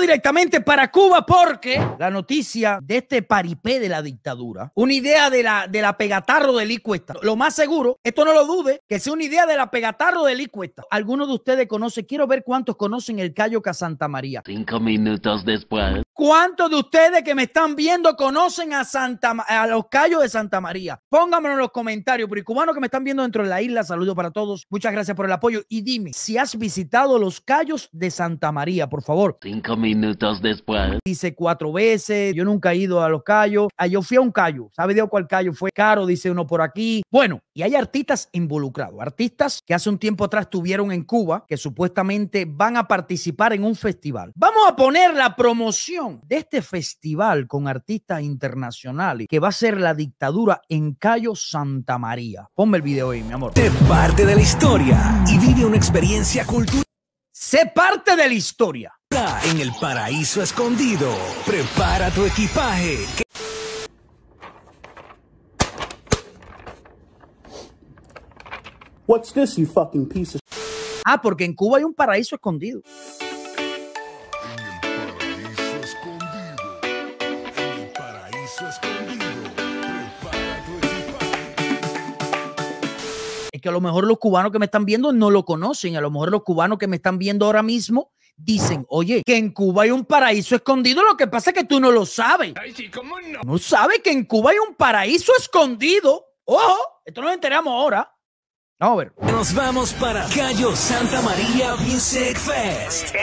directamente para Cuba porque la noticia de este paripé de la dictadura, una idea de la, de la pegatarro de licuesta. Lo más seguro, esto no lo dude, que sea una idea de la pegatarro de licuesta. Algunos de ustedes conoce, quiero ver cuántos conocen el Cayo Casanta María. Cinco minutos después. ¿Cuántos de ustedes que me están viendo conocen a Santa a los callos de Santa María? Pónganmelo en los comentarios. porque cubanos que me están viendo dentro de la isla, saludo para todos. Muchas gracias por el apoyo. Y dime, si has visitado los callos de Santa María, por favor. Cinco minutos después. Dice cuatro veces. Yo nunca he ido a los callos. Ah, yo fui a un callo. ¿Sabe de cuál callo fue? Caro, dice uno por aquí. Bueno, y hay artistas involucrados. Artistas que hace un tiempo atrás estuvieron en Cuba, que supuestamente van a participar en un festival. Vamos a poner la promoción de este festival con artistas internacionales que va a ser la dictadura en Cayo Santa María. Ponme el video ahí, mi amor. Sé parte de la historia y vive una experiencia cultural. Sé parte de la historia. En el paraíso escondido, prepara tu equipaje. What's this, you fucking piece of Ah, porque en Cuba hay un paraíso escondido. Es que a lo mejor los cubanos que me están viendo no lo conocen. A lo mejor los cubanos que me están viendo ahora mismo dicen, oye, que en Cuba hay un paraíso escondido, lo que pasa es que tú no lo sabes. no? No sabes que en Cuba hay un paraíso escondido. Ojo, esto nos enteramos ahora. Vamos a ver. Nos vamos para Cayo Santa María Music Fest.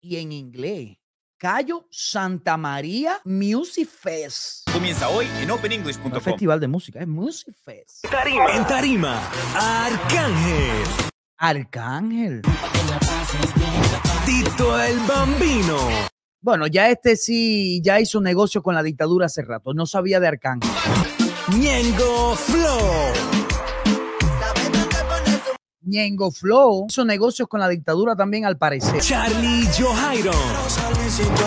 Y en inglés. Cayo Santa María Music Fest. Comienza hoy en openenglish.com. festival de música, es Music Fest. En Tarima, Arcángel. Arcángel. Tito el Bambino. Bueno, ya este sí, ya hizo negocio con la dictadura hace rato. No sabía de Arcángel. Ñengo Flow. Ñengo Flow hizo negocios con la dictadura también al parecer. Charlie Johairo,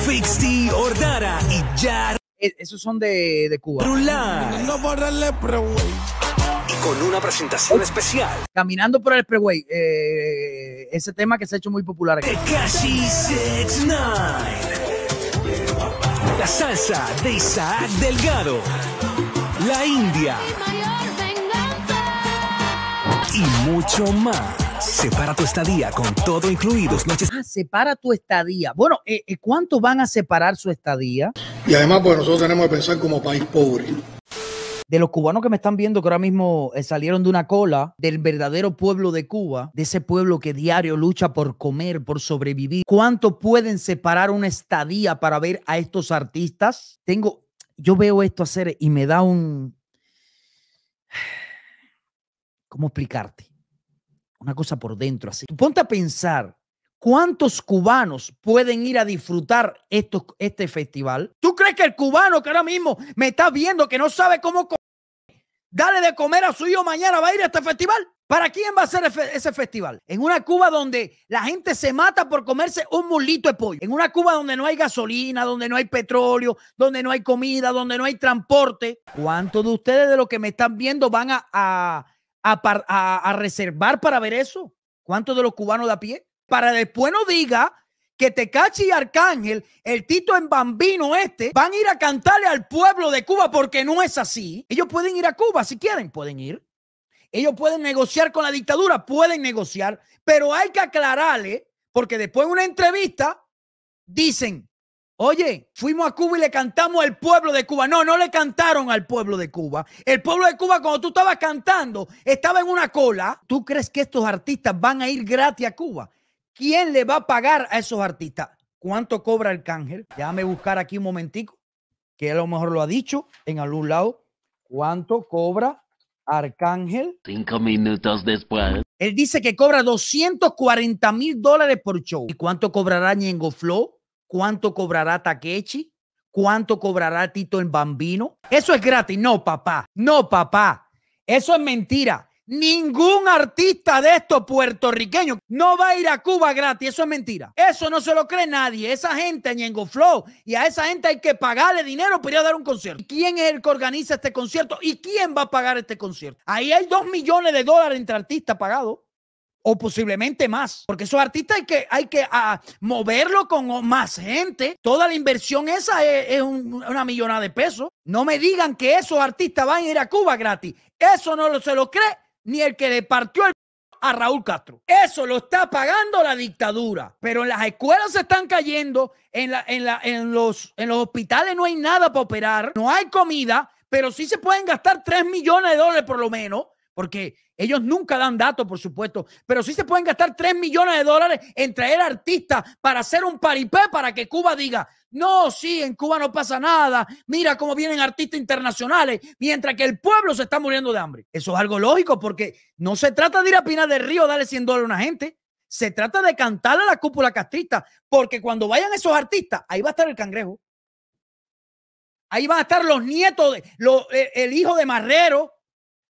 Fixti Ordara y Jar. E, esos son de, de Cuba. Y con una presentación especial. Caminando por el freeway. Eh, ese tema que se ha hecho muy popular aquí. La salsa de Isaac Delgado. La India mucho más. Separa tu estadía con todo incluidos noches. Ah, separa tu estadía. Bueno, eh, eh, ¿cuánto van a separar su estadía? Y además, pues nosotros tenemos que pensar como país pobre de los cubanos que me están viendo que ahora mismo eh, salieron de una cola del verdadero pueblo de Cuba, de ese pueblo que diario lucha por comer, por sobrevivir. ¿Cuánto pueden separar una estadía para ver a estos artistas? Tengo, yo veo esto hacer y me da un ¿Cómo explicarte? Una cosa por dentro así. Ponte a pensar, ¿cuántos cubanos pueden ir a disfrutar esto, este festival? ¿Tú crees que el cubano que ahora mismo me está viendo, que no sabe cómo comer, darle de comer a su hijo mañana, va a ir a este festival? ¿Para quién va a ser ese festival? En una Cuba donde la gente se mata por comerse un mulito de pollo. En una Cuba donde no hay gasolina, donde no hay petróleo, donde no hay comida, donde no hay transporte. ¿Cuántos de ustedes de los que me están viendo van a a, reservar para ver eso? ¿Cuántos de los cubanos da pie? Para después no diga que Tecachi y Arcángel, el Tito en Bambino este, van a ir a cantarle al pueblo de Cuba porque no es así. Ellos pueden ir a Cuba si quieren, pueden ir. Ellos pueden negociar con la dictadura, pueden negociar, pero hay que aclararle, porque después de una entrevista dicen, Oye, fuimos a Cuba y le cantamos al pueblo de Cuba. No, no le cantaron al pueblo de Cuba. El pueblo de Cuba, cuando tú estabas cantando, estaba en una cola. ¿Tú crees que estos artistas van a ir gratis a Cuba? ¿Quién le va a pagar a esos artistas? ¿Cuánto cobra Arcángel? Déjame buscar aquí un momentico, que a lo mejor lo ha dicho en algún lado. ¿Cuánto cobra Arcángel? Cinco minutos después. Él dice que cobra 240 mil dólares por show. ¿Y cuánto cobrará Ñengo Flow? ¿Cuánto cobrará Takechi? ¿Cuánto cobrará Tito el Bambino? Eso es gratis. No, papá. No, papá. Eso es mentira. Ningún artista de estos puertorriqueños no va a ir a Cuba gratis. Eso es mentira. Eso no se lo cree nadie. Esa gente, Ñengo Flow, y a esa gente hay que pagarle dinero para ir a dar un concierto. ¿Quién es el que organiza este concierto? ¿Y quién va a pagar este concierto? Ahí hay dos millones de dólares entre artistas pagados o posiblemente más, porque esos artistas hay que, hay que ah, moverlo con más gente. Toda la inversión esa es, una millonada de pesos. No me digan que esos artistas van a ir a Cuba gratis. Eso no se lo cree ni el que le partió el a Raúl Castro. Eso lo está pagando la dictadura. Pero en las escuelas se están cayendo, en, los, en los hospitales no hay nada para operar, no hay comida, pero sí se pueden gastar 3 millones de dólares por lo menos porque ellos nunca dan datos, por supuesto, pero sí se pueden gastar 3 millones de dólares en traer artistas para hacer un paripé para que Cuba diga, no, sí, en Cuba no pasa nada, mira cómo vienen artistas internacionales, mientras que el pueblo se está muriendo de hambre. Eso es algo lógico, porque no se trata de ir a Pinar del Río a darle 100 dólares a una gente, se trata de cantar a la cúpula castrista, porque cuando vayan esos artistas, ahí va a estar el cangrejo. Ahí van a estar los nietos, de, e, el hijo de Marrero,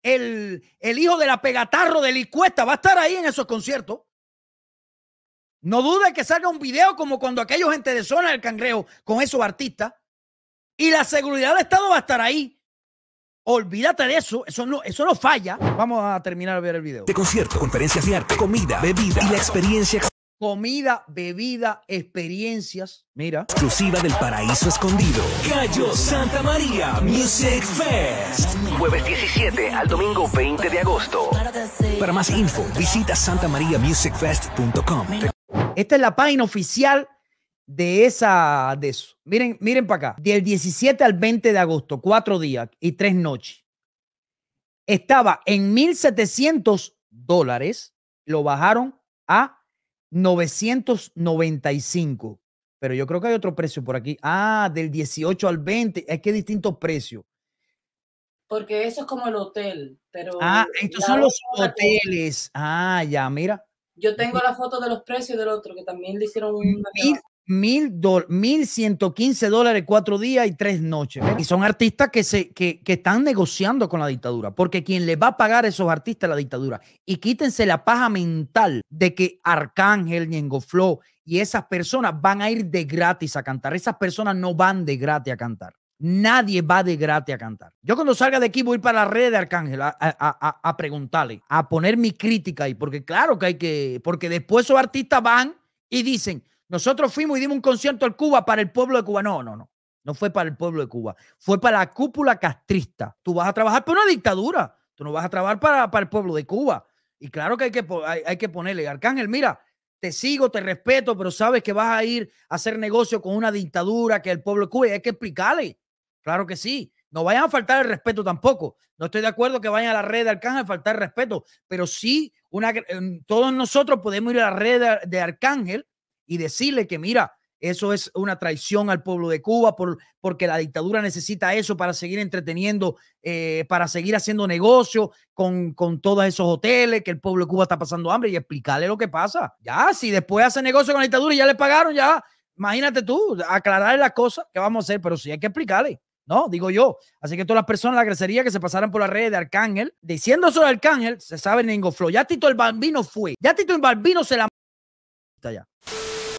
el, hijo de la pegatarro de Licuesta va a estar ahí en esos conciertos. No dude que salga un video como cuando aquellos gente de zona del cangrejo con esos artistas. Y la seguridad del Estado va a estar ahí. Olvídate de eso, eso no, eso no falla. Vamos a terminar de ver el video. De concierto, conferencias de arte, comida, bebida y la experiencia comida, bebida, experiencias. Mira. Exclusiva del paraíso escondido. Gallo Santa María Music Fest. Jueves 17 al domingo 20 de agosto. Para más info, visita santamariamusicfest.com. Esta es la página oficial de esa de eso. Miren, miren para acá. Del 17 al 20 de agosto, cuatro días y tres noches. Estaba en 1700 dólares, lo bajaron a 995. Pero yo creo que hay otro precio por aquí. Ah, del 18 al 20. Es que distintos precios. Porque eso es como el hotel. Ah, pero ah, estos son los hoteles. Ah, ya, mira. Yo tengo la foto de los precios del otro, que también le hicieron un... 1.115 dólares cuatro días y tres noches. Y son artistas que, se, que, están negociando con la dictadura, porque quien le va a pagar a esos artistas es la dictadura. Y quítense la paja mental de que Arcángel, Flow y esas personas van a ir de gratis a cantar. Esas personas no van de gratis a cantar. Nadie va de gratis a cantar. Yo cuando salga de aquí voy para la red de Arcángel a, preguntarle, a poner mi crítica ahí, porque claro que hay que, porque después esos artistas van y dicen, nosotros fuimos y dimos un concierto al Cuba para el pueblo de Cuba. No, no, no. No fue para el pueblo de Cuba. Fue para la cúpula castrista. Tú vas a trabajar para una dictadura. Tú no vas a trabajar para, para el pueblo de Cuba. Y claro que hay que, hay, que ponerle, Arcángel, mira, te sigo, te respeto, pero sabes que vas a ir a hacer negocio con una dictadura que el pueblo de Cuba y hay que explicarle. Claro que sí. No vayan a faltar el respeto tampoco. No estoy de acuerdo que vayan a la red de Arcángel a faltar el respeto, pero sí, una, todos nosotros podemos ir a la red de Arcángel y decirle que, mira, eso es una traición al pueblo de Cuba por, porque la dictadura necesita eso para seguir entreteniendo, eh, para seguir haciendo negocio con, con todos esos hoteles, que el pueblo de Cuba está pasando hambre y explicarle lo que pasa. Ya, si después hace negocio con la dictadura y ya le pagaron, ya, imagínate tú, aclarar las cosas que vamos a hacer, pero sí hay que explicarle. ¿no? Digo yo. Así que todas las personas, la crecería que se pasaran por las redes de Arcángel, diciendo solo de Arcángel, se sabe Ningo Flow. Ya Tito el Bambino fue. Ya Tito el Bambino se la... Está ya.